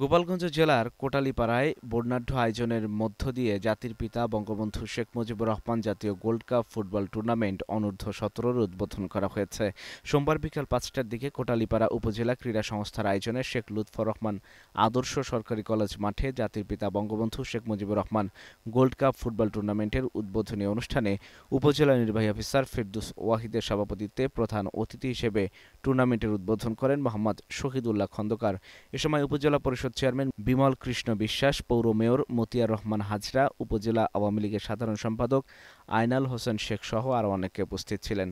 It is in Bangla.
গোপালগঞ্জ জেলার কোটালীপাড়ায় বর্ণাঢ্য আয়োজনের মধ্য দিয়ে জাতির পিতা বঙ্গবন্ধু শেখ মুজিবুর রহমান জাতীয় গোল্ড কাপ ফুটবল টুর্নামেন্ট অনূর্ধ্ব সতেরোর উদ্বোধন করা হয়েছে সোমবার বিকাল পাঁচটার দিকে কোটালীপাড়া উপজেলা ক্রীড়া সংস্থার আয়োজনে শেখ লুৎফর রহমান আদর্শ সরকারি কলেজ মাঠে জাতির পিতা Bangabandhu Sheikh Mujibur Rahman gold cup football টুর্নামেন্টের উদ্বোধনী অনুষ্ঠানে উপজেলা নির্বাহী অফিসার ফেরদুস ওয়াহিদের সভাপতিত্বে প্রধান অতিথি হিসেবে টুর্নামেন্টের উদ্বোধন করেন মোহাম্মদ শহীদুল্লাহ খন্দকার এ সময় উপজেলা পরিষদ চেয়ারম্যান বিমল কৃষ্ণ বিশ্বাস পৌর মেয়র মতিয়া রহমান হাজরা উপজেলা আওয়ামী লীগের সাধারণ সম্পাদক আয়নাল হোসেন শেখ সহ আরও অনেকে উপস্থিত ছিলেন